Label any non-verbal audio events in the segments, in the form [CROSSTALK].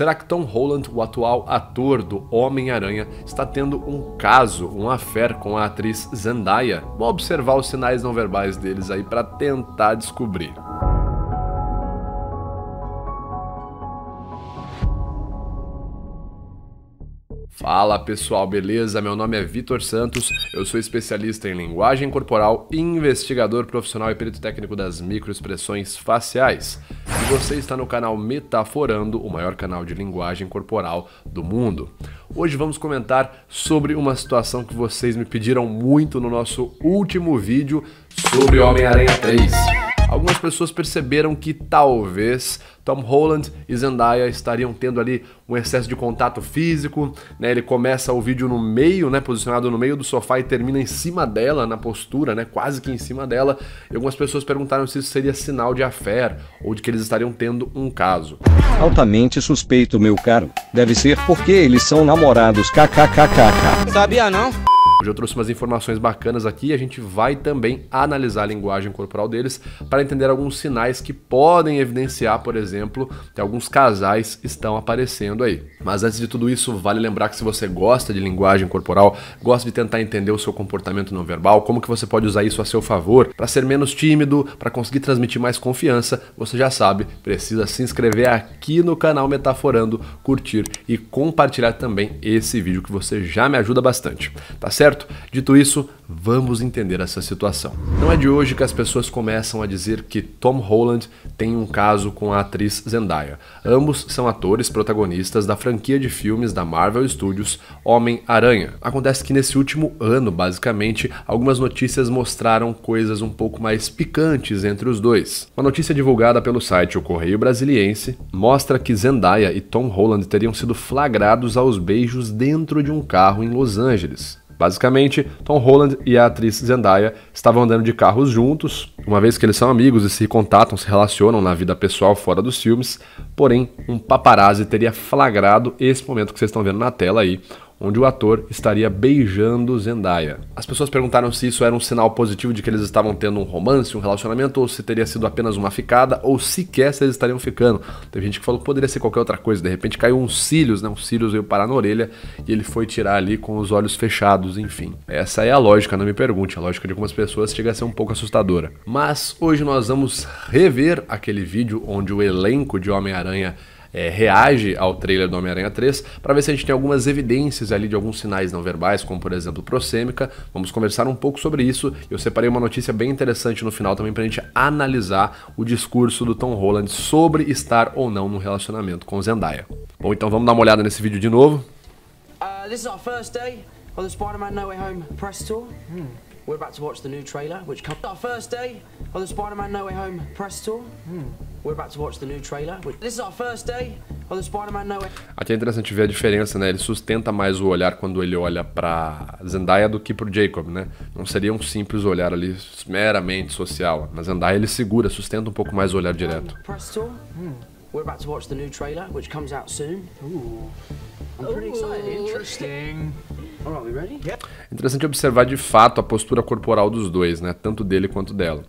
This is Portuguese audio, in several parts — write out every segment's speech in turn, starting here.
Será que Tom Holland, o atual ator do Homem-Aranha, está tendo um caso, um affair com a atriz Zendaya? Vamos observar os sinais não verbais deles aí para tentar descobrir. Fala pessoal, beleza? Meu nome é Vitor Santos, eu sou especialista em linguagem corporal investigador profissional e perito técnico das microexpressões faciais. E você está no canal Metaforando, o maior canal de linguagem corporal do mundo. Hoje vamos comentar sobre uma situação que vocês me pediram muito no nosso último vídeo sobre Homem-Aranha 3 algumas pessoas perceberam que talvez Tom Holland e Zendaya estariam tendo ali um excesso de contato físico, né? Ele começa o vídeo no meio, né, posicionado no meio do sofá e termina em cima dela na postura, né, quase que em cima dela. E algumas pessoas perguntaram se isso seria sinal de affair ou de que eles estariam tendo um caso. Altamente suspeito, meu caro. Deve ser porque eles são namorados. KKKKK. Sabia não? Hoje eu trouxe umas informações bacanas aqui e a gente vai também analisar a linguagem corporal deles para entender alguns sinais que podem evidenciar, por exemplo, que alguns casais estão aparecendo aí. Mas antes de tudo isso, vale lembrar que se você gosta de linguagem corporal, gosta de tentar entender o seu comportamento não verbal, como que você pode usar isso a seu favor para ser menos tímido, para conseguir transmitir mais confiança, você já sabe, precisa se inscrever aqui no canal Metaforando, curtir e compartilhar também esse vídeo que você já me ajuda bastante. Tá certo? certo? Dito isso, vamos entender essa situação. Não é de hoje que as pessoas começam a dizer que Tom Holland tem um caso com a atriz Zendaya. Ambos são atores protagonistas da franquia de filmes da Marvel Studios Homem-Aranha. Acontece que nesse último ano, basicamente, algumas notícias mostraram coisas um pouco mais picantes entre os dois. Uma notícia divulgada pelo site O Correio Brasiliense mostra que Zendaya e Tom Holland teriam sido flagrados aos beijos dentro de um carro em Los Angeles. Basicamente, Tom Holland e a atriz Zendaya estavam andando de carros juntos, uma vez que eles são amigos e se contatam, se relacionam na vida pessoal fora dos filmes, porém um paparazzi teria flagrado esse momento que vocês estão vendo na tela aí, onde o ator estaria beijando Zendaya. As pessoas perguntaram se isso era um sinal positivo de que eles estavam tendo um romance, um relacionamento, ou se teria sido apenas uma ficada, ou sequer se eles estariam ficando. Teve gente que falou que poderia ser qualquer outra coisa, de repente caiu uns cílios, né? Um cílios veio parar na orelha e ele foi tirar ali com os olhos fechados, enfim. Essa é a lógica, não me pergunte, a lógica de algumas pessoas chega a ser um pouco assustadora. Mas hoje nós vamos rever aquele vídeo onde o elenco de Homem-Aranha é, reage ao trailer do Homem-Aranha 3 para ver se a gente tem algumas evidências ali de alguns sinais não verbais, como por exemplo prosêmica. Vamos conversar um pouco sobre isso. Eu separei uma notícia bem interessante no final também para a gente analisar o discurso do Tom Holland sobre estar ou não no relacionamento com Zendaya. Bom, então vamos dar uma olhada nesse vídeo de novo. Uh, We're about to watch the new trailer, which comes our first day on the Spider-Man No Way Home press tour. Hmm. We're about to watch the new trailer. Which... This is our first day on the Spider-Man No Way. Aqui é interessante ver a diferença, né? Ele sustenta mais o olhar quando ele olha para Zendaya do que pro Jacob, né? Não seria um simples olhar ali meramente social. Na Zendaya ele segura, sustenta um pouco mais o olhar direto. Press tour. Hmm. We're about to watch the new trailer, which comes out soon. Ooh. I'm pretty excited. Interesting. Interessante observar de fato a postura corporal dos dois, né? Tanto dele quanto dela.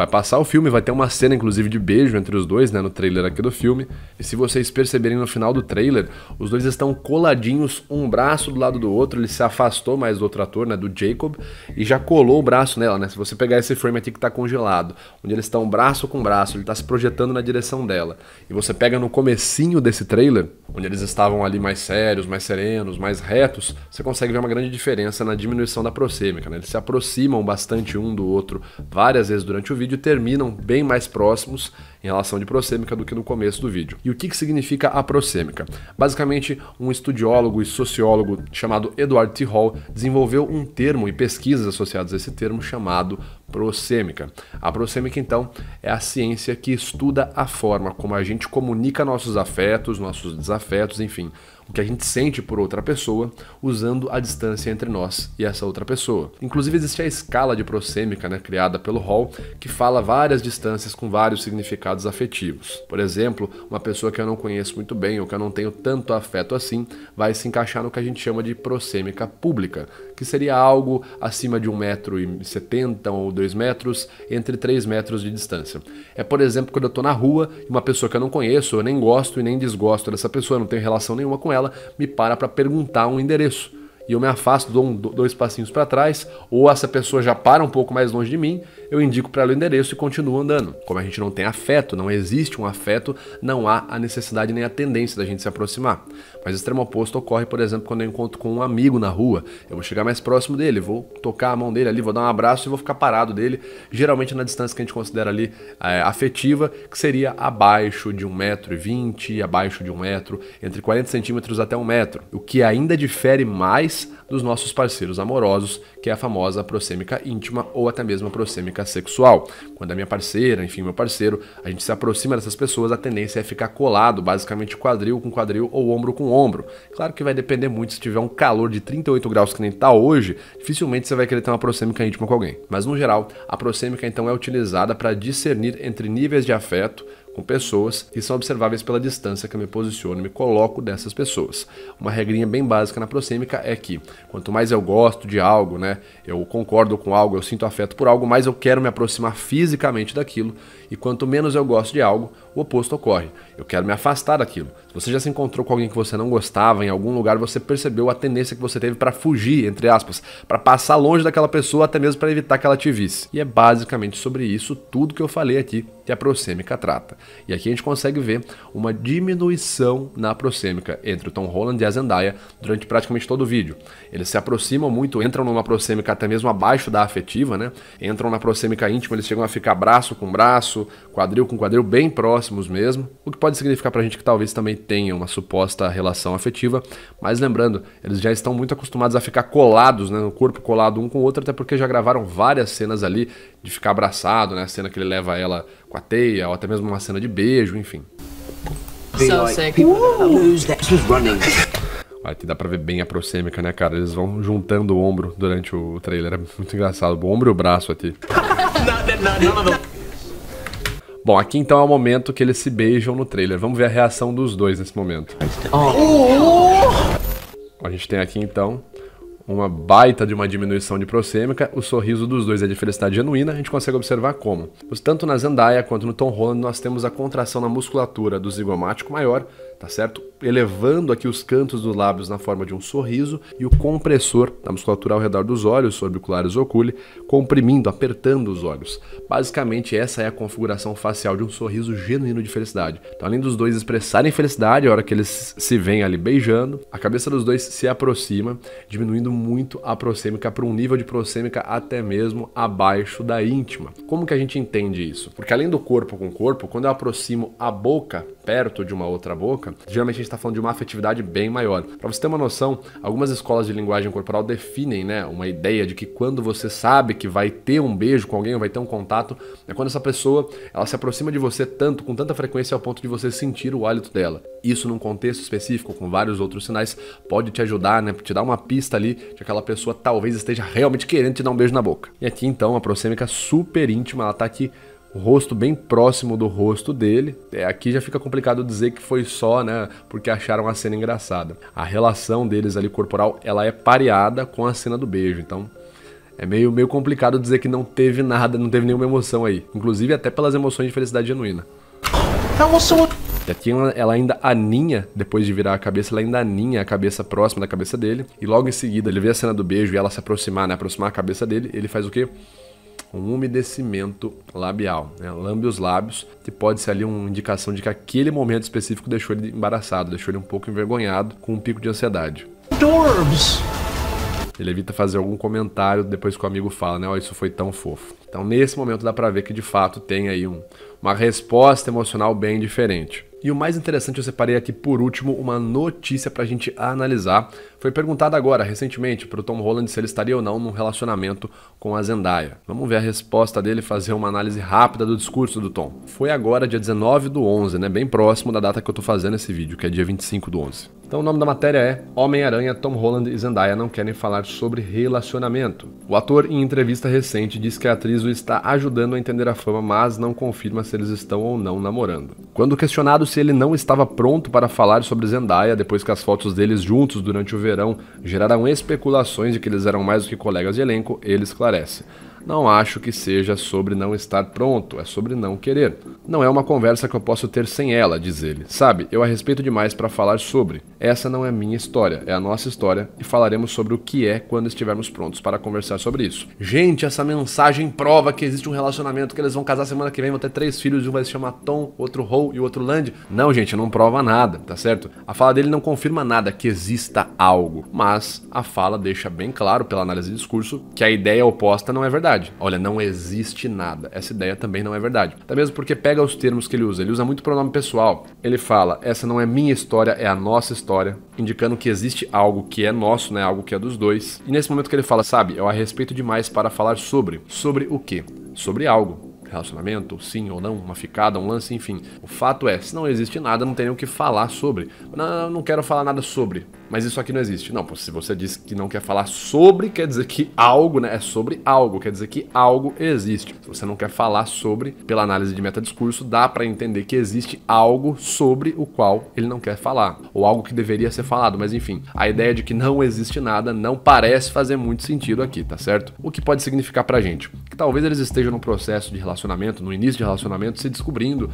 Vai passar o filme, vai ter uma cena inclusive de beijo entre os dois, né, no trailer aqui do filme. E se vocês perceberem no final do trailer, os dois estão coladinhos, um braço do lado do outro, ele se afastou mais do outro ator, né, do Jacob, e já colou o braço nela, né? Se você pegar esse frame aqui que tá congelado, onde eles estão braço com braço, ele tá se projetando na direção dela. E você pega no comecinho desse trailer, onde eles estavam ali mais sérios, mais serenos, mais retos, você consegue ver uma grande diferença na diminuição da proxêmica, né? Eles se aproximam bastante um do outro várias vezes durante o vídeo vídeo terminam bem mais próximos em relação de prosêmica do que no começo do vídeo. E o que, que significa a prosêmica? Basicamente, um estudiólogo e sociólogo chamado Edward T. Hall desenvolveu um termo e pesquisas associadas a esse termo chamado prosêmica. A prosêmica, então, é a ciência que estuda a forma como a gente comunica nossos afetos, nossos desafetos, enfim, o que a gente sente por outra pessoa, usando a distância entre nós e essa outra pessoa. Inclusive existe a escala prosêmica, né, criada pelo Hall, que fala várias distâncias com vários significados afetivos. Por exemplo, uma pessoa que eu não conheço muito bem ou que eu não tenho tanto afeto assim, vai se encaixar no que a gente chama de prosêmica pública, que seria algo acima de 1,70m ou 2 metros, entre 3 metros de distância. É, por exemplo, quando eu estou na rua e uma pessoa que eu não conheço, eu nem gosto e nem desgosto dessa pessoa, não tenho relação nenhuma com ela, ela me para para perguntar um endereço e eu me afasto, dou um, dois passinhos para trás, ou essa pessoa já para um pouco mais longe de mim, eu indico para ela o endereço e continuo andando. Como a gente não tem afeto, não existe um afeto, não há a necessidade nem a tendência da gente se aproximar. Mas o extremo oposto ocorre, por exemplo, quando eu encontro com um amigo na rua, eu vou chegar mais próximo dele, vou tocar a mão dele ali, vou dar um abraço e vou ficar parado dele, geralmente na distância que a gente considera ali é, afetiva, que seria abaixo de 1,20m, abaixo de 1 metro, entre 40 centímetros até 1 metro. O que ainda difere mais dos nossos parceiros amorosos, que é a famosa prosêmica íntima ou até mesmo a prosêmica sexual. Quando a minha parceira, enfim, meu parceiro, a gente se aproxima dessas pessoas, a tendência é ficar colado, basicamente quadril com quadril ou ombro com ombro. Claro que vai depender muito se tiver um calor de 38 graus que nem tá hoje, dificilmente você vai querer ter uma prosêmica íntima com alguém. Mas no geral, a prosêmica então é utilizada para discernir entre níveis de afeto com pessoas que são observáveis pela distância que eu me posiciono e me coloco dessas pessoas. Uma regrinha bem básica na prosêmica é que quanto mais eu gosto de algo, né, eu concordo com algo, eu sinto afeto por algo, mais eu quero me aproximar fisicamente daquilo e quanto menos eu gosto de algo, o oposto ocorre. Eu quero me afastar daquilo. Se você já se encontrou com alguém que você não gostava em algum lugar, você percebeu a tendência que você teve para fugir, entre aspas, para passar longe daquela pessoa, até mesmo para evitar que ela te visse. E é basicamente sobre isso tudo que eu falei aqui que a prosêmica trata. E aqui a gente consegue ver uma diminuição na prosêmica entre o Tom Holland e a Zendaya durante praticamente todo o vídeo. Eles se aproximam muito, entram numa prosêmica até mesmo abaixo da afetiva, né? Entram na prosêmica íntima, eles chegam a ficar braço com braço, quadril com quadril bem próximos mesmo, o que pode significar para a gente que talvez também tenha uma suposta relação afetiva, mas lembrando, eles já estão muito acostumados a ficar colados, né, no corpo colado um com o outro, até porque já gravaram várias cenas ali de ficar abraçado, né, a cena que ele leva ela com a teia, ou até mesmo uma cena de beijo, enfim. So sick. Aqui dá pra ver bem a proxêmica, né, cara? Eles vão juntando o ombro durante o trailer. É muito engraçado. O ombro e o braço aqui. [LAUGHS] Bom, aqui então é o momento que eles se beijam no trailer. Vamos ver a reação dos dois nesse momento. Oh. A gente tem aqui então uma baita de uma diminuição de prosêmica, o sorriso dos dois é de felicidade genuína, a gente consegue observar como. Tanto na Zendaya quanto no Tom Holland nós temos a contração na musculatura do zigomático maior, tá certo? Elevando aqui os cantos dos lábios na forma de um sorriso e o compressor da musculatura ao redor dos olhos, orbiculares oculi, comprimindo, apertando os olhos. Basicamente, essa é a configuração facial de um sorriso genuíno de felicidade. Então, além dos dois expressarem felicidade, a hora que eles se veem ali beijando, a cabeça dos dois se aproxima, diminuindo muito a proxêmica para um nível de proxêmica até mesmo abaixo da íntima. Como que a gente entende isso? Porque além do corpo com corpo, quando eu aproximo a boca perto de uma outra boca, troca. Geralmente a gente está falando de uma afetividade bem maior. Para você ter uma noção, algumas escolas de linguagem corporal definem né, uma ideia de que quando você sabe que vai ter um beijo com alguém, vai ter um contato, é quando essa pessoa ela se aproxima de você tanto, com tanta frequência, ao ponto de você sentir o hálito dela. Isso num contexto específico, com vários outros sinais, pode te ajudar, né? Te dar uma pista ali de que aquela pessoa talvez esteja realmente querendo te dar um beijo na boca. E aqui então a proxêmica super íntima, ela tá aqui o rosto bem próximo do rosto dele. É, aqui já fica complicado dizer que foi só, né, porque acharam a cena engraçada. A relação deles ali corporal, ela é pareada com a cena do beijo, então é meio, meio complicado dizer que não teve nada, não teve nenhuma emoção aí. Inclusive até pelas emoções de felicidade genuína. E é aqui ela ainda aninha, depois de virar a cabeça, ela ainda aninha a cabeça próxima da cabeça dele. E logo em seguida, ele vê a cena do beijo e ela se aproximar, né? Aproximar a cabeça dele, ele faz o quê? com umedecimento labial. Né? Lambe os lábios, que pode ser ali uma indicação de que aquele momento específico deixou ele embaraçado, deixou ele um pouco envergonhado, com um pico de ansiedade. Dorms. Ele evita fazer algum comentário depois que o amigo fala, né? oh, isso foi tão fofo. Então, nesse momento, dá pra ver que de fato tem aí um, uma resposta emocional bem diferente. E o mais interessante, eu separei aqui por último uma notícia para a gente analisar. Foi perguntado agora, recentemente, para o Tom Holland se ele estaria ou não num relacionamento com a Zendaya. Vamos ver a resposta dele, fazer uma análise rápida do discurso do Tom. Foi agora, dia 19 do 11, né? bem próximo da data que eu estou fazendo esse vídeo, que é dia 25 do 11. Então o nome da matéria é Homem-Aranha, Tom Holland e Zendaya não querem falar sobre relacionamento. O ator, em entrevista recente, diz que a atriz o está ajudando a entender a fama, mas não confirma se eles estão ou não namorando. Quando questionado se ele não estava pronto para falar sobre Zendaya depois que as fotos deles juntos durante o verão geraram especulações de que eles eram mais do que colegas de elenco, ele esclarece. Não acho que seja sobre não estar pronto, é sobre não querer. Não é uma conversa que eu posso ter sem ela, diz ele. Sabe, eu a respeito demais para falar sobre. Essa não é minha história, é a nossa história e falaremos sobre o que é quando estivermos prontos para conversar sobre isso. Gente, essa mensagem prova que existe um relacionamento que eles vão casar semana que vem, vão ter três filhos, um vai se chamar Tom, outro Ho e outro Land. Não, gente, não prova nada, tá certo? A fala dele não confirma nada que exista algo, mas a fala deixa bem claro pela análise de discurso que a ideia oposta não é verdade verdade. Olha, não existe nada. Essa ideia também não é verdade. Até mesmo porque pega os termos que ele usa. Ele usa muito pronome pessoal. Ele fala: essa não é minha história, é a nossa história, indicando que existe algo que é nosso, né? Algo que é dos dois. E nesse momento que ele fala, sabe, eu a respeito demais para falar sobre. Sobre o quê? Sobre algo relacionamento, sim ou não, uma ficada, um lance, enfim. O fato é, se não existe nada, não tem nem o que falar sobre. Não, não quero falar nada sobre mas isso aqui não existe. Não, se você diz que não quer falar sobre, quer dizer que algo, né? É sobre algo, quer dizer que algo existe. Se você não quer falar sobre, pela análise de metadiscurso, dá para entender que existe algo sobre o qual ele não quer falar, ou algo que deveria ser falado, mas enfim, a ideia de que não existe nada não parece fazer muito sentido aqui, tá certo? O que pode significar pra gente? Que talvez eles estejam no processo de relacionamento, no início de relacionamento, se descobrindo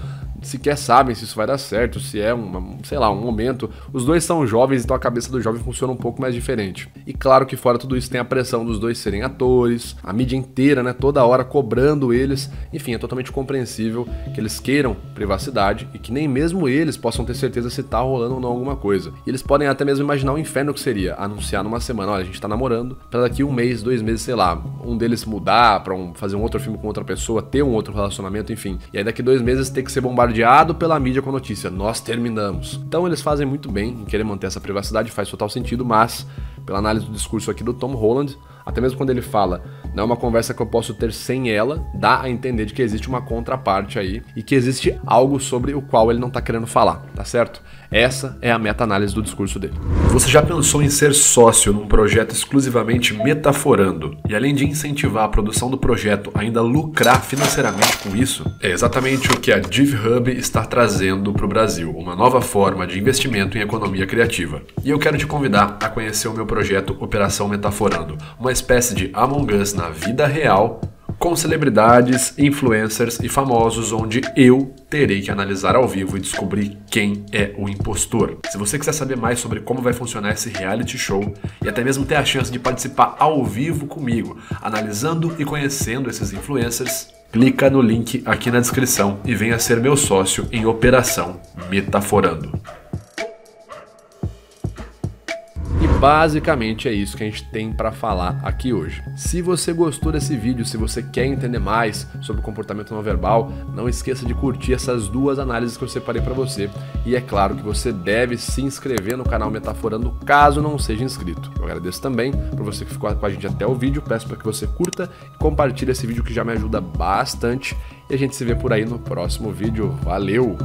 sequer sabem se isso vai dar certo, se é um, sei lá, um momento. Os dois são jovens, então a cabeça do jovem funciona um pouco mais diferente. E claro que fora tudo isso tem a pressão dos dois serem atores, a mídia inteira, né, toda hora cobrando eles. Enfim, é totalmente compreensível que eles queiram privacidade e que nem mesmo eles possam ter certeza se tá rolando ou não alguma coisa. E eles podem até mesmo imaginar o inferno que seria anunciar numa semana, olha, a gente tá namorando, para daqui um mês, dois meses, sei lá, um deles mudar para um, fazer um outro filme com outra pessoa, ter um outro relacionamento, enfim. E aí daqui dois meses ter que ser bombardeado bombardeado pela mídia com a notícia: nós terminamos. Então eles fazem muito bem em querer manter essa privacidade, faz total sentido, mas, pela análise do discurso aqui do Tom Holland, até mesmo quando ele fala, não é uma conversa que eu posso ter sem ela, dá a entender de que existe uma contraparte aí e que existe algo sobre o qual ele não tá querendo falar, tá certo? Essa é a meta-análise do discurso dele. Você já pensou em ser sócio num projeto exclusivamente metaforando e, além de incentivar a produção do projeto, ainda lucrar financeiramente com isso? É exatamente o que a DivHub está trazendo para o Brasil, uma nova forma de investimento em economia criativa. E eu quero te convidar a conhecer o meu projeto Operação Metaforando, uma espécie de Among Us na vida real com celebridades, influencers e famosos, onde eu terei que analisar ao vivo e descobrir quem é o impostor. Se você quiser saber mais sobre como vai funcionar esse reality show e até mesmo ter a chance de participar ao vivo comigo, analisando e conhecendo esses influencers, clica no link aqui na descrição e venha ser meu sócio em Operação Metaforando. Basicamente é isso que a gente tem para falar aqui hoje. Se você gostou desse vídeo, se você quer entender mais sobre o comportamento não verbal, não esqueça de curtir essas duas análises que eu separei para você. E é claro que você deve se inscrever no canal Metaforando caso não seja inscrito. Eu agradeço também por você que ficou com a gente até o vídeo, peço para que você curta e compartilhe esse vídeo que já me ajuda bastante. E a gente se vê por aí no próximo vídeo. Valeu!